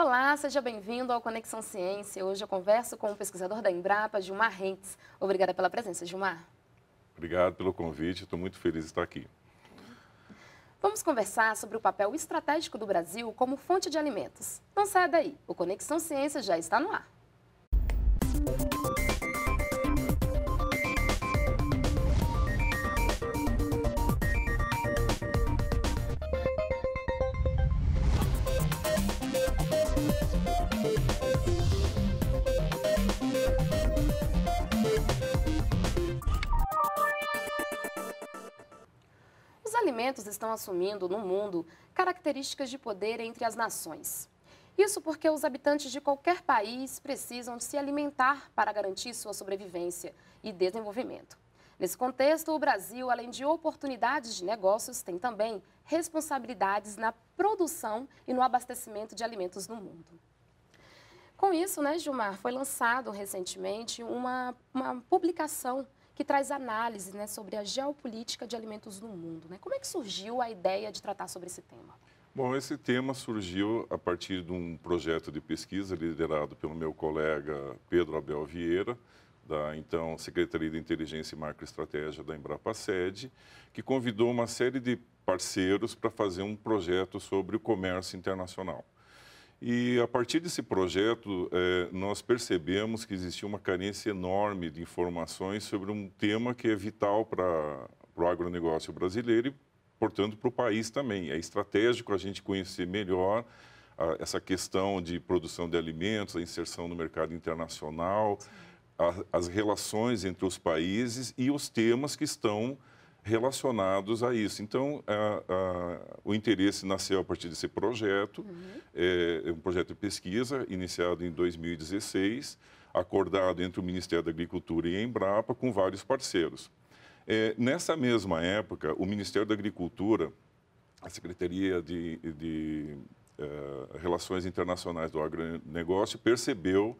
Olá, seja bem-vindo ao Conexão Ciência. Hoje eu converso com o pesquisador da Embrapa, Gilmar Rentes. Obrigada pela presença, Gilmar. Obrigado pelo convite, estou muito feliz de estar aqui. Vamos conversar sobre o papel estratégico do Brasil como fonte de alimentos. Não saia daí, o Conexão Ciência já está no ar. alimentos estão assumindo, no mundo, características de poder entre as nações. Isso porque os habitantes de qualquer país precisam se alimentar para garantir sua sobrevivência e desenvolvimento. Nesse contexto, o Brasil, além de oportunidades de negócios, tem também responsabilidades na produção e no abastecimento de alimentos no mundo. Com isso, né, Gilmar, foi lançado recentemente uma, uma publicação que traz análise né, sobre a geopolítica de alimentos no mundo. Né? Como é que surgiu a ideia de tratar sobre esse tema? Bom, esse tema surgiu a partir de um projeto de pesquisa liderado pelo meu colega Pedro Abel Vieira, da então Secretaria de Inteligência e Macroestratégia da Embrapa Sede, que convidou uma série de parceiros para fazer um projeto sobre o comércio internacional. E a partir desse projeto, é, nós percebemos que existia uma carência enorme de informações sobre um tema que é vital para o agronegócio brasileiro e, portanto, para o país também. É estratégico a gente conhecer melhor a, ah, essa questão de produção de alimentos, a inserção no mercado internacional, a, as relações entre os países e os temas que estão relacionados a isso. Então, a, a, o interesse nasceu a partir desse projeto, uhum. é, é um projeto de pesquisa iniciado em 2016, acordado entre o Ministério da Agricultura e a Embrapa, com vários parceiros. É, nessa mesma época, o Ministério da Agricultura, a Secretaria de, de é, Relações Internacionais do Agronegócio, percebeu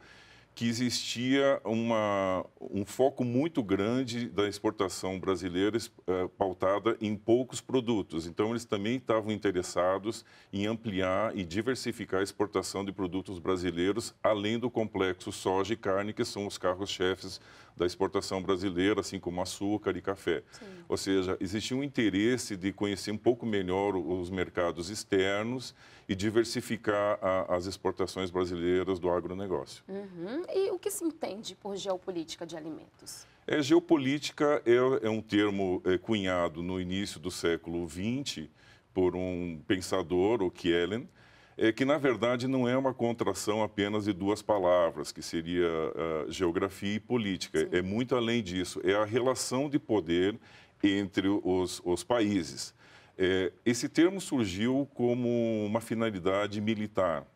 que existia uma, um foco muito grande da exportação brasileira eh, pautada em poucos produtos. Então, eles também estavam interessados em ampliar e diversificar a exportação de produtos brasileiros, além do complexo soja e carne, que são os carros-chefes da exportação brasileira, assim como açúcar e café. Sim. Ou seja, existia um interesse de conhecer um pouco melhor os mercados externos e diversificar a, as exportações brasileiras do agronegócio. Uhum. E o que se entende por geopolítica de alimentos? É, geopolítica é, é um termo é, cunhado no início do século XX por um pensador, o Kellen, é, que na verdade não é uma contração apenas de duas palavras, que seria ah, geografia e política. Sim. É muito além disso, é a relação de poder entre os, os países. É, esse termo surgiu como uma finalidade militar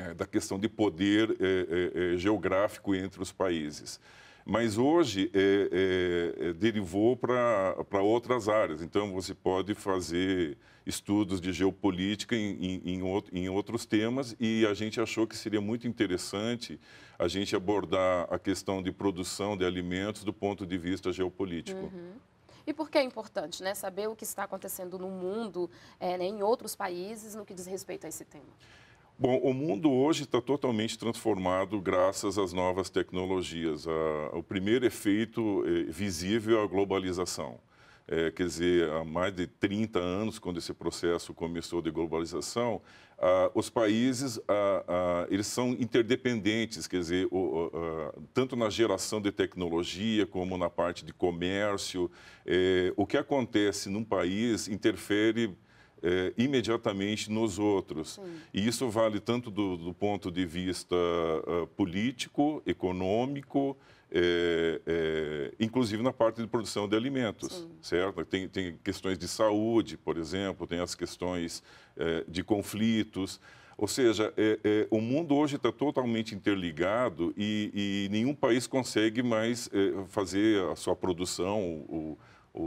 é, da questão de poder é, é, é, geográfico entre os países. Mas hoje é, derivou para outras áreas. Então, você pode fazer estudos de geopolítica em, em, em, outros temas e a gente achou que seria muito interessante a gente abordar a questão de produção de alimentos do ponto de vista geopolítico. Uhum. E por que é importante né, saber o que está acontecendo no mundo, é, né, em outros países, no que diz respeito a esse tema? Bom, o mundo hoje está totalmente transformado graças às novas tecnologias. A, o primeiro efeito é, visível é a globalização. É, quer dizer, há mais de 30 anos, quando esse processo começou de globalização, os países eles são interdependentes, quer dizer, o, tanto na geração de tecnologia como na parte de comércio. É, o que acontece num país interfere é, imediatamente nos outros. Sim. E isso vale tanto do, do ponto de vista uh, político, econômico, é, é, inclusive na parte de produção de alimentos, Sim. certo? Tem, tem, questões de saúde, por exemplo, tem as questões é, de conflitos. Ou seja, é, é, o mundo hoje está totalmente interligado e, e, nenhum país consegue mais fazer a sua produção, o, o,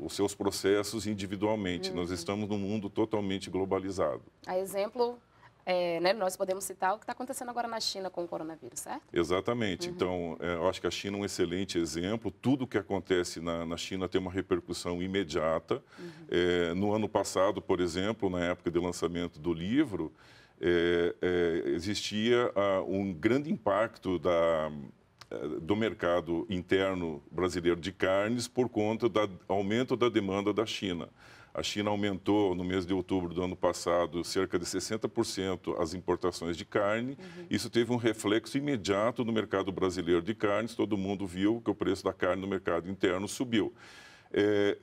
o, os seus processos individualmente. Uhum. Nós estamos num mundo totalmente globalizado. A exemplo, é, né, nós podemos citar o que está acontecendo agora na China com o coronavírus, certo? Exatamente. Uhum. Então, é, eu acho que a China é um excelente exemplo. Tudo o que acontece na, na, China tem uma repercussão imediata. Uhum. É, no ano passado, por exemplo, na época do lançamento do livro, é, é, existia uh, um grande impacto da eh, do mercado interno brasileiro de carnes por conta do aumento da demanda da China. A China aumentou no mês de outubro do ano passado cerca de 60% as importações de carne. Uhum. Isso teve um reflexo imediato no mercado brasileiro de carnes. Todo mundo viu que o preço da carne no mercado interno subiu. É,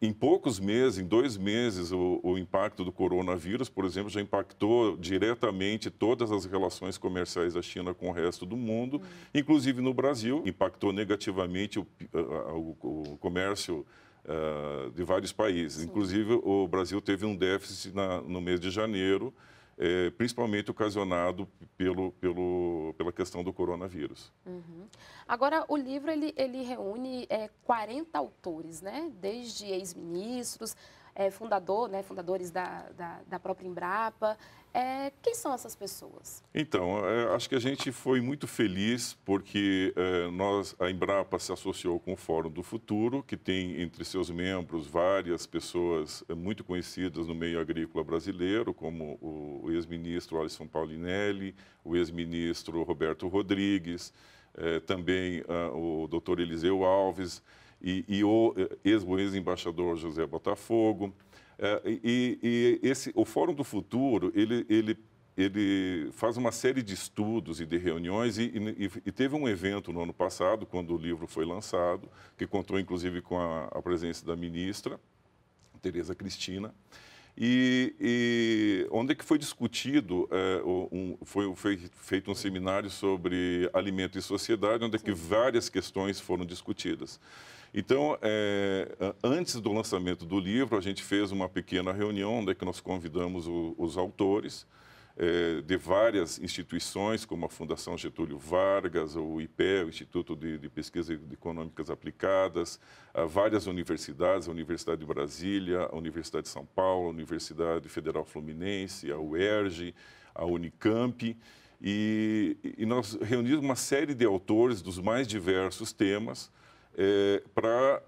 em poucos meses, em dois meses, o, o, impacto do coronavírus, por exemplo, já impactou diretamente todas as relações comerciais da China com o resto do mundo, uhum. inclusive no Brasil. Impactou negativamente o, o, o comércio uh, de vários países. Sim. Inclusive, o Brasil teve um déficit na, no mês de janeiro é, principalmente ocasionado pelo, pelo, pela questão do coronavírus. Uhum. Agora, o livro ele, ele reúne é, 40 autores, né? desde ex-ministros, é, fundador, né, fundadores da, da, da própria Embrapa. É, quem são essas pessoas? Então, é, acho que a gente foi muito feliz porque é, nós, a Embrapa se associou com o Fórum do Futuro, que tem entre seus membros várias pessoas é, muito conhecidas no meio agrícola brasileiro, como o ex-ministro Alisson Paulinelli, o ex-ministro Roberto Rodrigues, também ah, o doutor Eliseu Alves e, e eh, o ex-embaixador José Botafogo. É, e, e, esse, o Fórum do Futuro, ele, ele, ele faz uma série de estudos e de reuniões e, e, teve um evento no ano passado, quando o livro foi lançado, que contou inclusive com a, a presença da ministra, Tereza Cristina, e, e, onde é que foi discutido, é, um, foi, foi, feito um seminário sobre alimento e sociedade, onde é que várias questões foram discutidas. Então, é, antes do lançamento do livro, a gente fez uma pequena reunião onde é que nós convidamos o, os autores, é, de várias instituições, como a Fundação Getúlio Vargas, o IPE, o Instituto de, de Pesquisas Econômicas Aplicadas, várias universidades, a Universidade de Brasília, a Universidade de São Paulo, a Universidade Federal Fluminense, a UERJ, a Unicamp. E, e, nós reunimos uma série de autores dos mais diversos temas é, para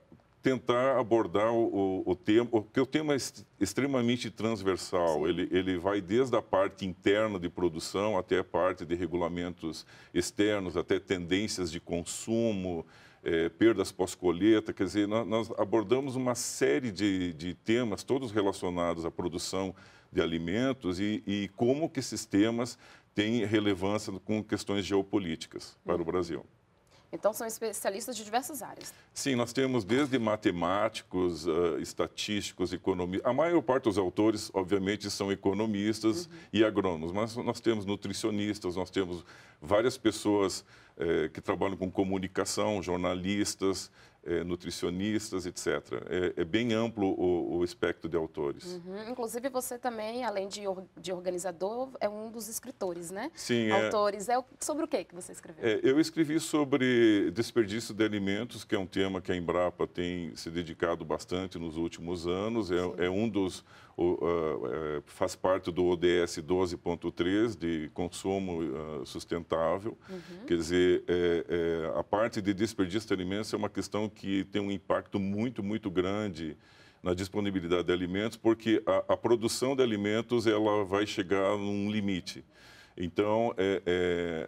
tentar abordar o, o, tema, porque o tema é extremamente transversal. Ele, ele vai desde a parte interna de produção até a parte de regulamentos externos, até tendências de consumo, é, perdas pós-colheita. Quer dizer, nós, nós abordamos uma série de, de temas, todos relacionados à produção de alimentos e, e como que esses temas têm relevância com questões geopolíticas para o hum. Brasil. Então, são especialistas de diversas áreas. Sim, nós temos desde matemáticos, uh, estatísticos, economistas. A maior parte dos autores, obviamente, são economistas uhum. e agrônomos, mas nós temos nutricionistas, nós temos várias pessoas eh, que trabalham com comunicação, jornalistas, é, nutricionistas, etc. É, é bem amplo o, o, espectro de autores. Uhum. Inclusive, você também, além de, or, de, organizador, é um dos escritores, né? Sim. É. Autores. É... é sobre o que que você escreveu? É, eu escrevi sobre desperdício de alimentos, que é um tema que a Embrapa tem se dedicado bastante nos últimos anos. É, é um dos o, uh, faz parte do ODS 12.3 de consumo uh, sustentável. Uhum. Quer dizer, é, é, a parte de desperdício de alimentos é uma questão que tem um impacto muito, muito grande na disponibilidade de alimentos, porque a, a produção de alimentos ela vai chegar num limite. Então, é,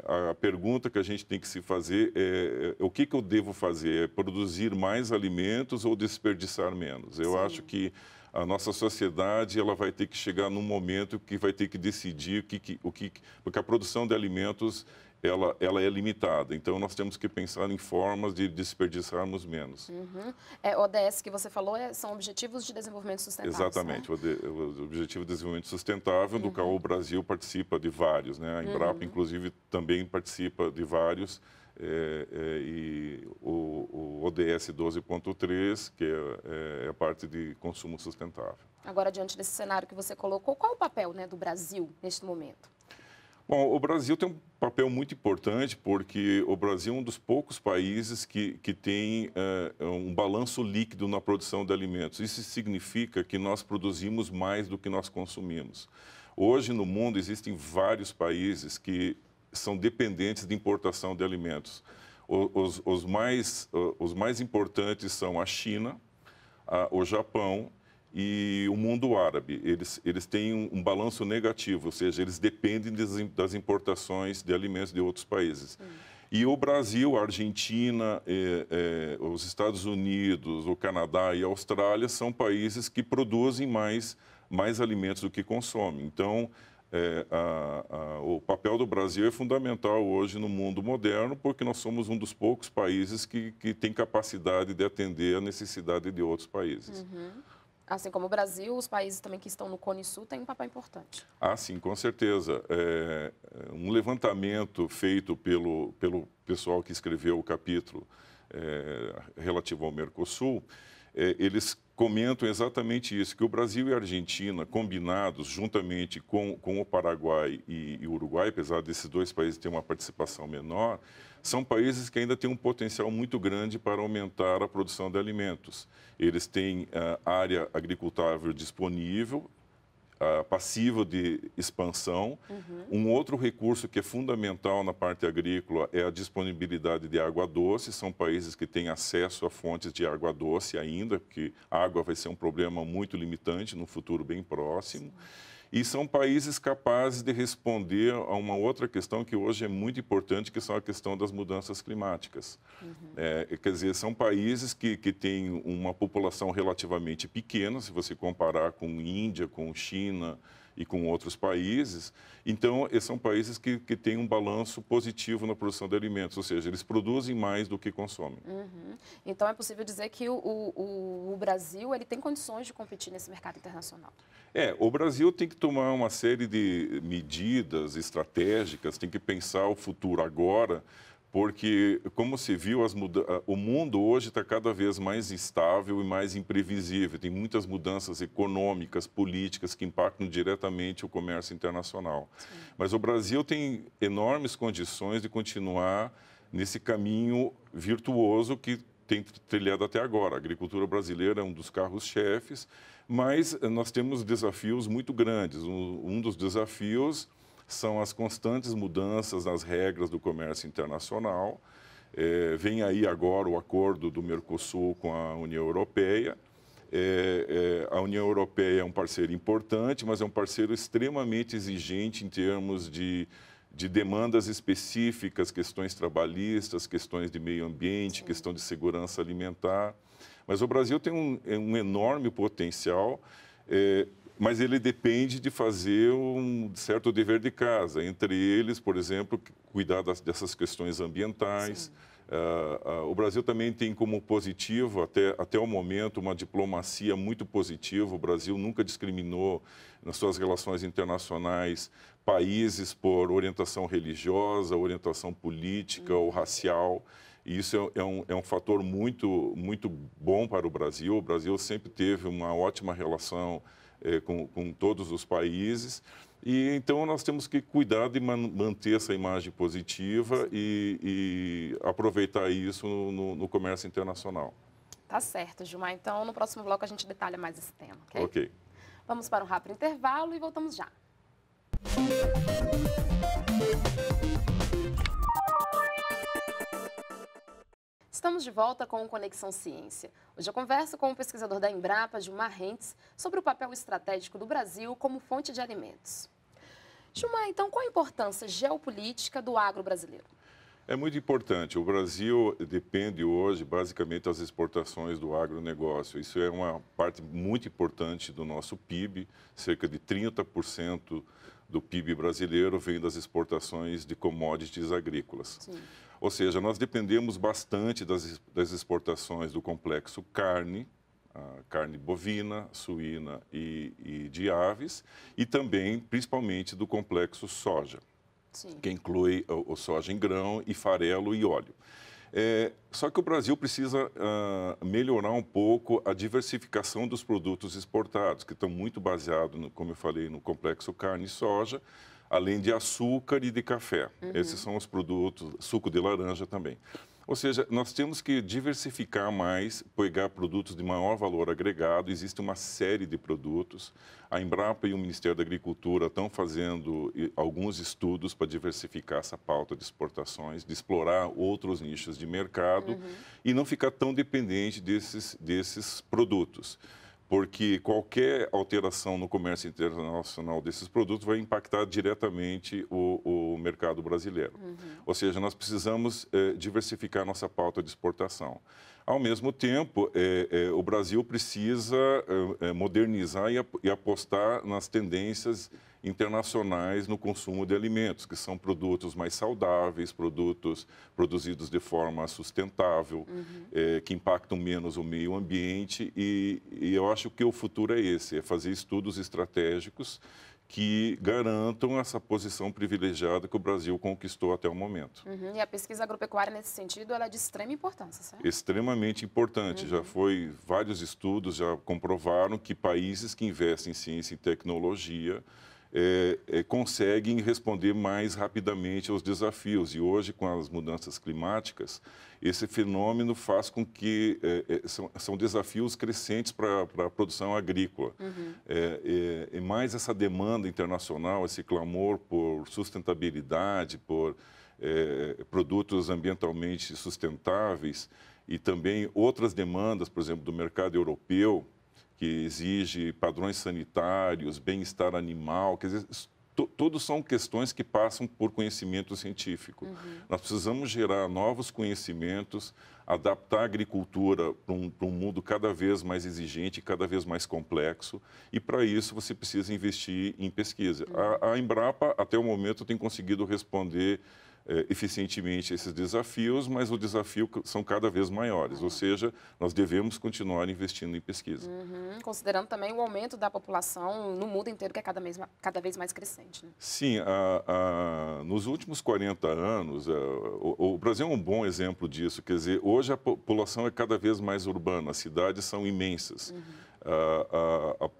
é, a pergunta que a gente tem que se fazer é, é o que, que, eu devo fazer? É produzir mais alimentos ou desperdiçar menos? Eu Sim. acho que a nossa sociedade ela vai ter que chegar num momento que vai ter que decidir o que, que, o que porque a produção de alimentos ela, ela é limitada. Então, nós temos que pensar em formas de desperdiçarmos menos. Uhum. É, ODS que você falou é, são Objetivos de Desenvolvimento Sustentável. Né? Exatamente. Né? O, Objetivo de Desenvolvimento Sustentável, uhum. do qual o Brasil participa de vários. Né? A Embrapa, uhum. inclusive, também participa de vários. É, é, e o DS 12.3, que é, é, é, a parte de consumo sustentável. Agora, diante desse cenário que você colocou, qual o papel né, do Brasil neste momento? Bom, o Brasil tem um papel muito importante porque o Brasil é um dos poucos países que, que tem uh, um balanço líquido na produção de alimentos. Isso significa que nós produzimos mais do que nós consumimos. Hoje no mundo existem vários países que são dependentes de importação de alimentos. Os, os, mais, os mais importantes são a China, a, o Japão e o mundo árabe. Eles, eles têm um, um balanço negativo, ou seja, eles dependem das, das importações de alimentos de outros países. Hum. E o Brasil, a Argentina, eh, eh, os Estados Unidos, o Canadá e a Austrália são países que produzem mais, mais alimentos do que consomem. Então, é, a, a, o papel do Brasil é fundamental hoje no mundo moderno, porque nós somos um dos poucos países que, que tem capacidade de atender a necessidade de outros países. Uhum. Assim como o Brasil, os países também que estão no Cone Sul têm um papel importante. Ah, sim, com certeza. É, é um levantamento feito pelo, pelo pessoal que escreveu o capítulo é, relativo ao Mercosul é, eles comentam exatamente isso, que o Brasil e a Argentina, combinados juntamente com, com o Paraguai e, e o Uruguai, apesar desses dois países terem uma participação menor, são países que ainda têm um potencial muito grande para aumentar a produção de alimentos. Eles têm uh, área agricultável disponível, uh, passiva de expansão. Uhum. Um outro recurso que é fundamental na parte agrícola é a disponibilidade de água doce. São países que têm acesso a fontes de água doce ainda, porque a água vai ser um problema muito limitante no futuro bem próximo. Sim. E são países capazes de responder a uma outra questão que hoje é muito importante, que são a questão das mudanças climáticas. Uhum. É, quer dizer, são países que, que têm uma população relativamente pequena, se você comparar com Índia, com China, e com outros países. Então, são países que, que têm um balanço positivo na produção de alimentos, ou seja, eles produzem mais do que consomem. Uhum. Então, é possível dizer que o, o, o, Brasil ele tem condições de competir nesse mercado internacional? É, o Brasil tem que tomar uma série de medidas estratégicas, tem que pensar o futuro agora porque, como se viu, o mundo hoje está cada vez mais instável e mais imprevisível. Tem muitas mudanças econômicas, políticas, que impactam diretamente o comércio internacional. Sim. Mas o Brasil tem enormes condições de continuar nesse caminho virtuoso que tem trilhado até agora. A agricultura brasileira é um dos carros-chefes, mas eh, nós temos desafios muito grandes. Um dos desafios são as constantes mudanças nas regras do comércio internacional. É, vem aí agora o acordo do Mercosul com a União Europeia. É, é, a União Europeia é um parceiro importante, mas é um parceiro extremamente exigente em termos de, de demandas específicas, questões trabalhistas, questões de meio ambiente, Sim. questão de segurança alimentar. Mas o Brasil tem um, é, um enorme potencial. É, mas ele depende de fazer um certo dever de casa, entre eles, por exemplo, cuidar das, dessas questões ambientais. Uh, uh, o Brasil também tem como positivo, até, até o momento, uma diplomacia muito positiva. O Brasil nunca discriminou nas suas relações internacionais países por orientação religiosa, orientação política uhum. ou racial. isso é, é, um, é um fator muito, muito bom para o Brasil. O Brasil sempre teve uma ótima relação eh, com, com todos os países. E então nós temos que cuidar de manter essa imagem positiva e, e aproveitar isso no, no, comércio internacional. Tá certo, Gilmar. Então no próximo bloco a gente detalha mais esse tema, ok? Ok. Vamos para um rápido intervalo e voltamos já. Música Estamos de volta com o Conexão Ciência. Hoje eu converso com o pesquisador da Embrapa, Gilmar Rentes, sobre o papel estratégico do Brasil como fonte de alimentos. Gilmar, então, qual a importância geopolítica do agro brasileiro? É muito importante. O Brasil depende hoje, basicamente, das exportações do agronegócio. Isso é uma parte muito importante do nosso PIB, cerca de 30% do PIB brasileiro vem das exportações de commodities agrícolas. Sim. Ou seja, nós dependemos bastante das, das exportações do complexo carne, carne bovina, suína e, e de aves, e também, principalmente, do complexo soja, Sim. que inclui o, o, soja em grão e farelo e óleo. É, só que o Brasil precisa uh, melhorar um pouco a diversificação dos produtos exportados, que estão muito baseados, como eu falei, no complexo carne e soja, além de açúcar e de café. Uhum. Esses são os produtos, suco de laranja também. Ou seja, nós temos que diversificar mais, pegar produtos de maior valor agregado. Existe uma série de produtos. A Embrapa e o Ministério da Agricultura estão fazendo alguns estudos para diversificar essa pauta de exportações, de explorar outros nichos de mercado uhum. e não ficar tão dependente desses, desses produtos porque qualquer alteração no comércio internacional desses produtos vai impactar diretamente o, o mercado brasileiro. Uhum. Ou seja, nós precisamos eh, diversificar nossa pauta de exportação. Ao mesmo tempo, é, é, o Brasil precisa é, é, modernizar e, ap e, apostar nas tendências internacionais no consumo de alimentos, que são produtos mais saudáveis, produtos produzidos de forma sustentável, uhum. É, que impactam menos o meio ambiente. E, e eu acho que o futuro é esse: é fazer estudos estratégicos que garantam essa posição privilegiada que o Brasil conquistou até o momento. Uhum. E a pesquisa agropecuária, nesse sentido, ela é de extrema importância, certo? Extremamente importante. Uhum. Já foi, vários estudos já comprovaram que países que investem em ciência e tecnologia é, é, conseguem responder mais rapidamente aos desafios. E hoje, com as mudanças climáticas, esse fenômeno faz com que é, é são, são, desafios crescentes para a produção agrícola. Uhum. e é, é, mais essa demanda internacional, esse clamor por sustentabilidade, por produtos ambientalmente sustentáveis e também outras demandas, por exemplo, do mercado europeu, que exige padrões sanitários, bem-estar animal, quer dizer, todos são questões que passam por conhecimento científico. Uhum. Nós precisamos gerar novos conhecimentos, adaptar a agricultura para um, um mundo cada vez mais exigente, cada vez mais complexo, e para isso você precisa investir em pesquisa. Uhum. A, a Embrapa, até o momento, tem conseguido responder eh, eficientemente esses desafios, mas o desafio são cada vez maiores, ou seja, nós devemos continuar investindo em pesquisa. Uhum. Considerando também o aumento da população no mundo inteiro, que é cada, cada vez mais crescente. Né? Sim, a, a, nos últimos 40 anos, a, eh, o, o Brasil é um bom exemplo disso, quer dizer, hoje a população é cada vez mais urbana, as cidades são imensas. Uhum. A, a, a,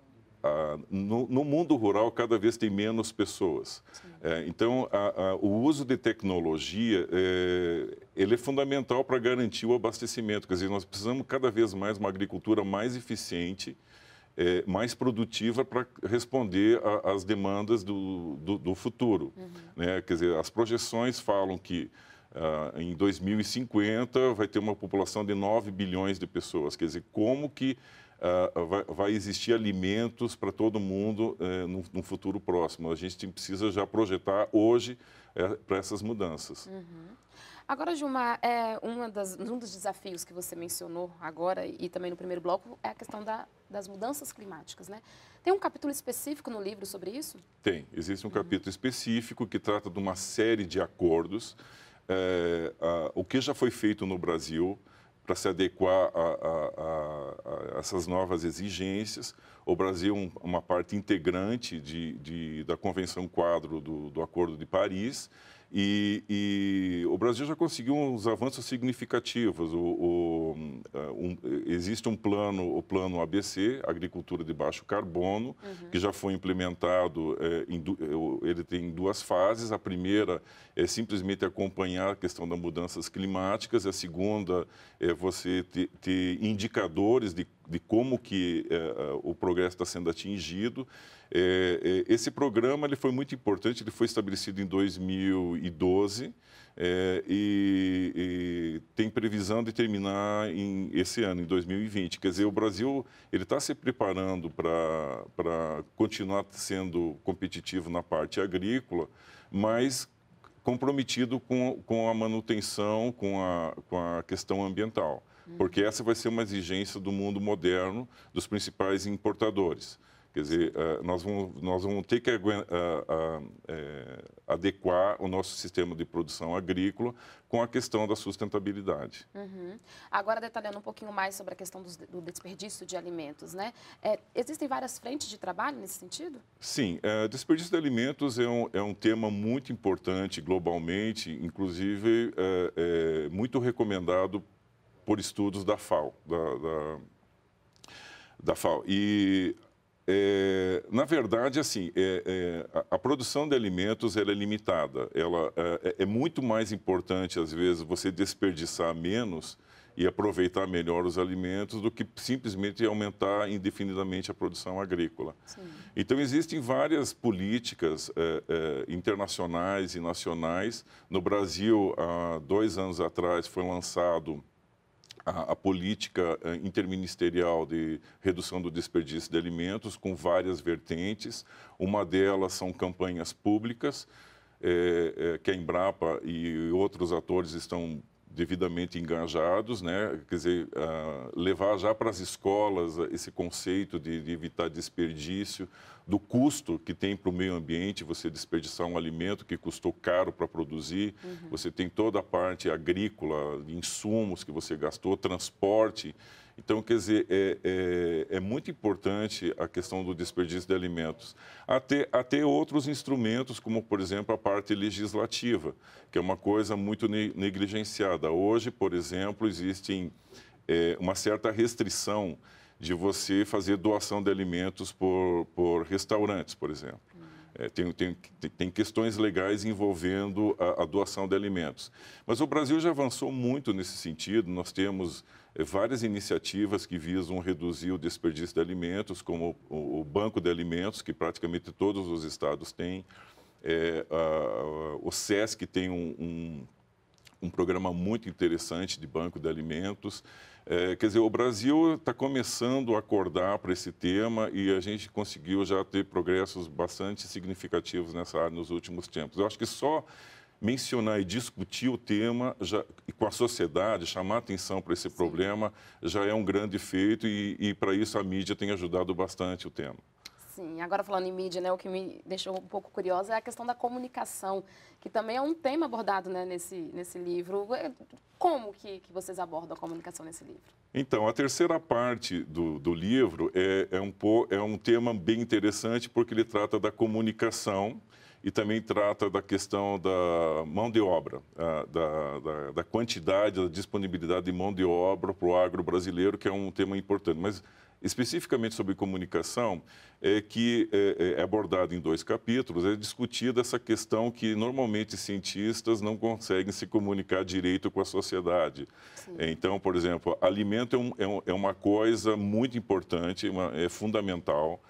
a, no, no, mundo rural cada vez tem menos pessoas. É, então, a, a, o uso de tecnologia é, ele é fundamental para garantir o abastecimento. Quer dizer, nós precisamos cada vez mais uma agricultura mais eficiente, é, mais produtiva para responder às demandas do, do, do futuro. Uhum. Né? Quer dizer, as projeções falam que Uh, em 2050 vai ter uma população de 9 bilhões de pessoas. Quer dizer, como que uh, vai, vai, existir alimentos para todo mundo uh, no, no, futuro próximo. A gente precisa já projetar hoje uh, para essas mudanças. Uhum. Agora, Gilmar, é, das, um dos desafios que você mencionou agora e também no primeiro bloco é a questão da, das mudanças climáticas, né? Tem um capítulo específico no livro sobre isso? Tem. Existe um uhum. capítulo específico que trata de uma série de acordos. É, a, o que já foi feito no Brasil para se adequar essas novas exigências. O Brasil é uma parte integrante de, de, da Convenção Quadro do, do Acordo de Paris e, e, o Brasil já conseguiu uns avanços significativos. O, o, eh, um, existe um plano, o plano ABC, Agricultura de Baixo Carbono, uhum. que já foi implementado, é, em, eh, ele tem duas fases. A primeira é simplesmente acompanhar a questão das mudanças climáticas, a segunda é você ter, ter indicadores de de como que eh, eh, o progresso está sendo atingido. Eh, eh, esse programa ele foi muito importante, ele foi estabelecido em 2012 eh, e, e, tem previsão de terminar em, esse ano, em 2020. Quer dizer, o Brasil ele está se preparando para continuar sendo competitivo na parte agrícola, mas comprometido com, com a manutenção, com a, com a questão ambiental porque essa vai ser uma exigência do mundo moderno dos principais importadores. Quer dizer, eh, nós vamos, nós vamos ter que eh, eh, adequar o nosso sistema de produção agrícola com a questão da sustentabilidade. Uhum. Agora, detalhando um pouquinho mais sobre a questão do desperdício de alimentos, né? É, existem várias frentes de trabalho nesse sentido? Sim, é, desperdício de alimentos é um, é um tema muito importante globalmente, inclusive é, muito recomendado por estudos da FAO. Da, da, da FAO. E, é, na verdade, assim, é, é, a, a, produção de alimentos ela é limitada. Ela, é, é, é, muito mais importante, às vezes, você desperdiçar menos e aproveitar melhor os alimentos do que simplesmente aumentar indefinidamente a produção agrícola. Sim. Então, existem várias políticas é, internacionais e nacionais. No Brasil, há dois anos atrás, foi lançado a, a, política eh, interministerial de redução do desperdício de alimentos, com várias vertentes. Uma delas são campanhas públicas, é, é, que a Embrapa e outros atores estão devidamente engajados, né? quer dizer, ah, levar já para as escolas esse conceito de, de evitar desperdício, do custo que tem para o meio ambiente você desperdiçar um alimento que custou caro para produzir, uhum. você tem toda a parte agrícola, insumos que você gastou, transporte. Então, quer dizer, é, é, é, muito importante a questão do desperdício de alimentos. Até, até outros instrumentos, como, por exemplo, a parte legislativa, que é uma coisa muito negligenciada. Hoje, por exemplo, existem é, uma certa restrição de você fazer doação de alimentos por, por restaurantes, por exemplo. É, tem, tem, tem, questões legais envolvendo a, a, doação de alimentos. Mas o Brasil já avançou muito nesse sentido. Nós temos é, várias iniciativas que visam reduzir o desperdício de alimentos, como o, o Banco de Alimentos, que praticamente todos os estados têm. É, a, a, o SESC tem um, um um programa muito interessante de banco de alimentos. É, quer dizer, o Brasil está começando a acordar para esse tema e a gente conseguiu já ter progressos bastante significativos nessa área nos últimos tempos. Eu acho que só mencionar e discutir o tema já, com a sociedade, chamar atenção para esse problema, já é um grande feito e, e para isso a mídia tem ajudado bastante o tema. Assim, agora falando em mídia, né, o que me deixou um pouco curiosa é a questão da comunicação, que também é um tema abordado né, nesse, nesse livro. É, como que, que vocês abordam a comunicação nesse livro? Então, a terceira parte do, do livro é, é, um, é um tema bem interessante porque ele trata da comunicação e também trata da questão da mão de obra, da, da, da quantidade, da disponibilidade de mão de obra para o agro brasileiro, que é um tema importante. Mas especificamente sobre comunicação, é, que é, é, é, abordado em dois capítulos, é discutida essa questão que normalmente cientistas não conseguem se comunicar direito com a sociedade. Sim. É, então, por exemplo, alimento é, é, um, é uma coisa muito importante, uma, é fundamental.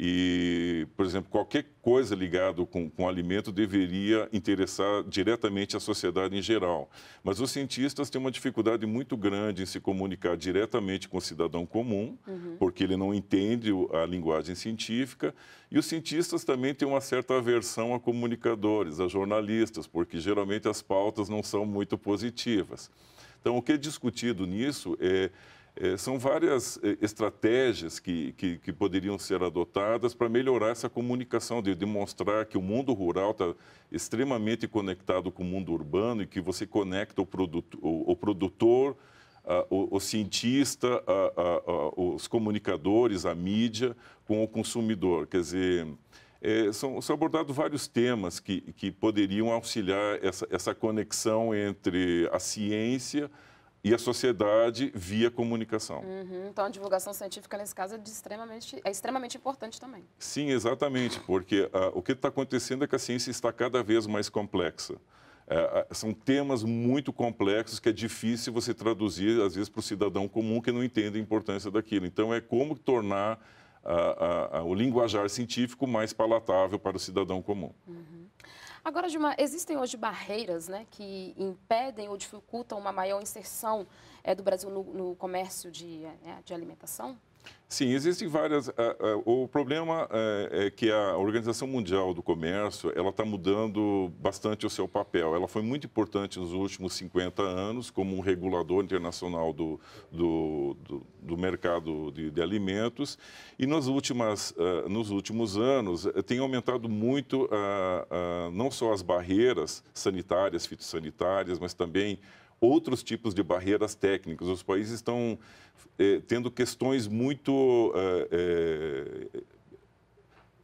E, por exemplo, qualquer coisa ligada com, com alimento deveria interessar diretamente a sociedade em geral. Mas os cientistas têm uma dificuldade muito grande em se comunicar diretamente com o cidadão comum, uhum. porque ele não entende a linguagem científica. E os cientistas também têm uma certa aversão a comunicadores, a jornalistas, porque geralmente as pautas não são muito positivas. Então, o que é discutido nisso é é, são várias é, estratégias que, que, que poderiam ser adotadas para melhorar essa comunicação, de demonstrar que o mundo rural está extremamente conectado com o mundo urbano e que você conecta o, produto, o, o produtor, a, o, o, cientista, a, a, os comunicadores, a mídia com o consumidor. Quer dizer. É, são, são, abordados vários temas que, que poderiam auxiliar essa, essa conexão entre a ciência, e a sociedade via comunicação. Uhum. Então, a divulgação científica, nesse caso, é, extremamente, é extremamente importante também. Sim, exatamente, porque ah, o que está acontecendo é que a ciência está cada vez mais complexa. É, ah, são temas muito complexos que é difícil você traduzir, às vezes, para o cidadão comum que não entende a importância daquilo. Então, é como tornar ah, o linguajar científico mais palatável para o cidadão comum. Uhum. Agora, Gilmar, existem hoje barreiras né, que impedem ou dificultam uma maior inserção é, do Brasil no, no comércio de, é, de alimentação? Sim, existem várias. Ah, ah, o problema eh, é que a Organização Mundial do Comércio ela está mudando bastante o seu papel. Ela foi muito importante nos últimos 50 anos como um regulador internacional do, do, do, do mercado de, de, alimentos e nas últimas, ah, nos últimos anos eh, tem aumentado muito não só as barreiras sanitárias, fitossanitárias, mas também outros tipos de barreiras técnicas. Os países estão eh, tendo questões muito eh, eh,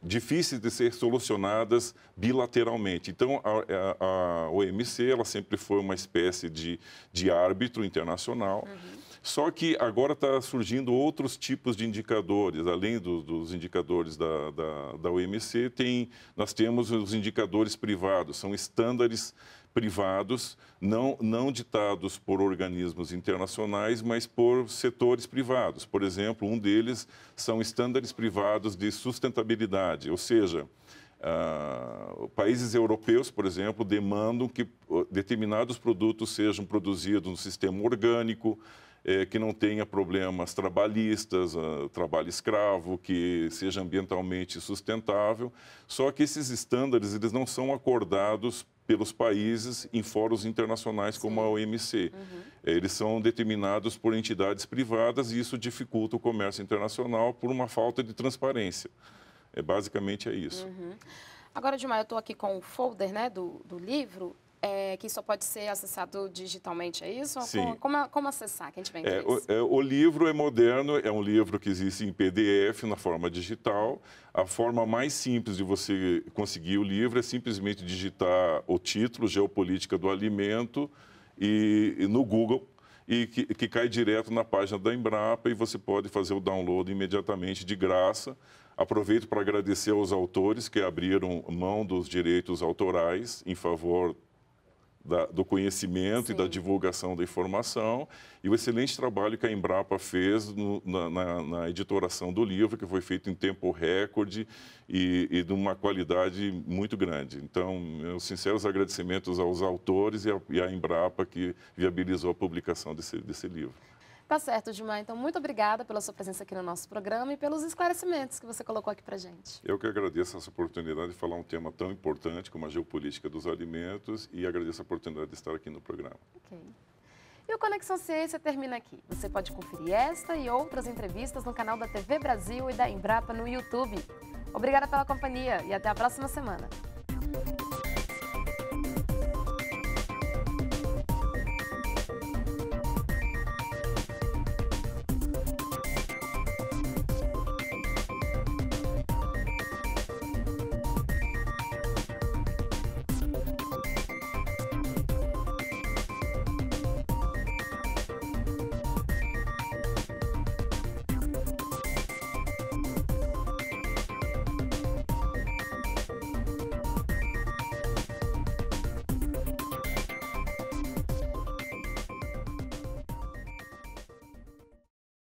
difíceis de ser solucionadas bilateralmente. Então, a, a, a, OMC ela sempre foi uma espécie de, de árbitro internacional. Uhum. Só que agora está surgindo outros tipos de indicadores, além do, dos indicadores da, da, da OMC, tem, nós temos os indicadores privados, são estándares privados, não, não ditados por organismos internacionais, mas por setores privados. Por exemplo, um deles são estándares privados de sustentabilidade, ou seja, Uh, países europeus, por exemplo, demandam que ah, determinados produtos sejam produzidos no sistema orgânico, eh, que não tenha problemas trabalhistas, uh, trabalho escravo, que seja ambientalmente sustentável. Só que esses estándares eles não são acordados pelos países em fóruns internacionais como a OMC. Uhum. Eles são determinados por entidades privadas e isso dificulta o comércio internacional por uma falta de transparência. É basicamente é isso. Uhum. Agora, Dilma, eu estou aqui com o folder né, do, do livro é, que só pode ser acessado digitalmente, é isso? Sim. Como, como, acessar? Quem tiver É, o, é, o, livro é moderno, é um livro que existe em PDF, na forma digital. A forma mais simples de você conseguir o livro é simplesmente digitar o título, Geopolítica do Alimento, e, e no Google. E que, que cai direto na página da Embrapa e você pode fazer o download imediatamente de graça. Aproveito para agradecer aos autores que abriram mão dos direitos autorais em favor da, do conhecimento Sim. e da divulgação da informação e o excelente trabalho que a Embrapa fez no, na, na, na, editoração do livro, que foi feito em tempo recorde e, e, de uma qualidade muito grande. Então, meus sinceros agradecimentos aos autores e à Embrapa que viabilizou a publicação desse, desse livro. Tá certo, Gilmar. Então, muito obrigada pela sua presença aqui no nosso programa e pelos esclarecimentos que você colocou aqui para gente. Eu que agradeço essa oportunidade de falar um tema tão importante como a geopolítica dos alimentos e agradeço a oportunidade de estar aqui no programa. Ok. E o Conexão Ciência termina aqui. Você pode conferir esta e outras entrevistas no canal da TV Brasil e da Embrapa no YouTube. Obrigada pela companhia e até a próxima semana.